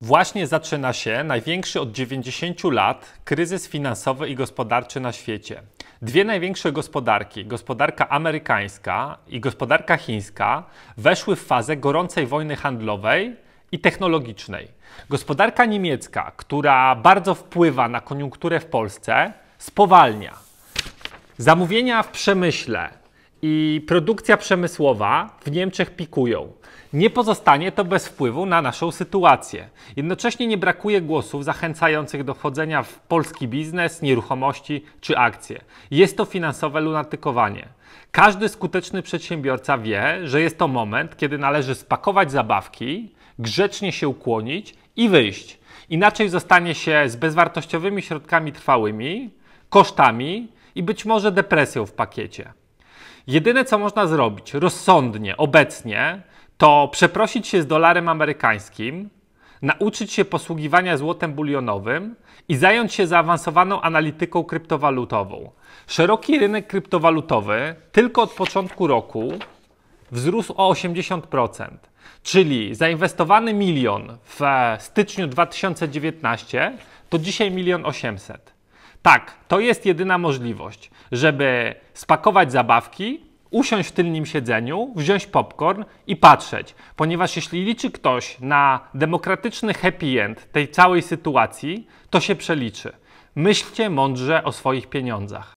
Właśnie zaczyna się największy od 90 lat kryzys finansowy i gospodarczy na świecie. Dwie największe gospodarki, gospodarka amerykańska i gospodarka chińska, weszły w fazę gorącej wojny handlowej i technologicznej. Gospodarka niemiecka, która bardzo wpływa na koniunkturę w Polsce, spowalnia. Zamówienia w przemyśle, i produkcja przemysłowa w Niemczech pikują. Nie pozostanie to bez wpływu na naszą sytuację. Jednocześnie nie brakuje głosów zachęcających do wchodzenia w polski biznes, nieruchomości czy akcje. Jest to finansowe lunatykowanie. Każdy skuteczny przedsiębiorca wie, że jest to moment, kiedy należy spakować zabawki, grzecznie się ukłonić i wyjść. Inaczej zostanie się z bezwartościowymi środkami trwałymi, kosztami i być może depresją w pakiecie. Jedyne, co można zrobić rozsądnie, obecnie, to przeprosić się z dolarem amerykańskim, nauczyć się posługiwania złotem bulionowym i zająć się zaawansowaną analityką kryptowalutową. Szeroki rynek kryptowalutowy tylko od początku roku wzrósł o 80%, czyli zainwestowany milion w styczniu 2019 to dzisiaj milion 800. Tak, to jest jedyna możliwość, żeby spakować zabawki, usiąść w tylnym siedzeniu, wziąć popcorn i patrzeć. Ponieważ jeśli liczy ktoś na demokratyczny happy end tej całej sytuacji, to się przeliczy. Myślcie mądrze o swoich pieniądzach.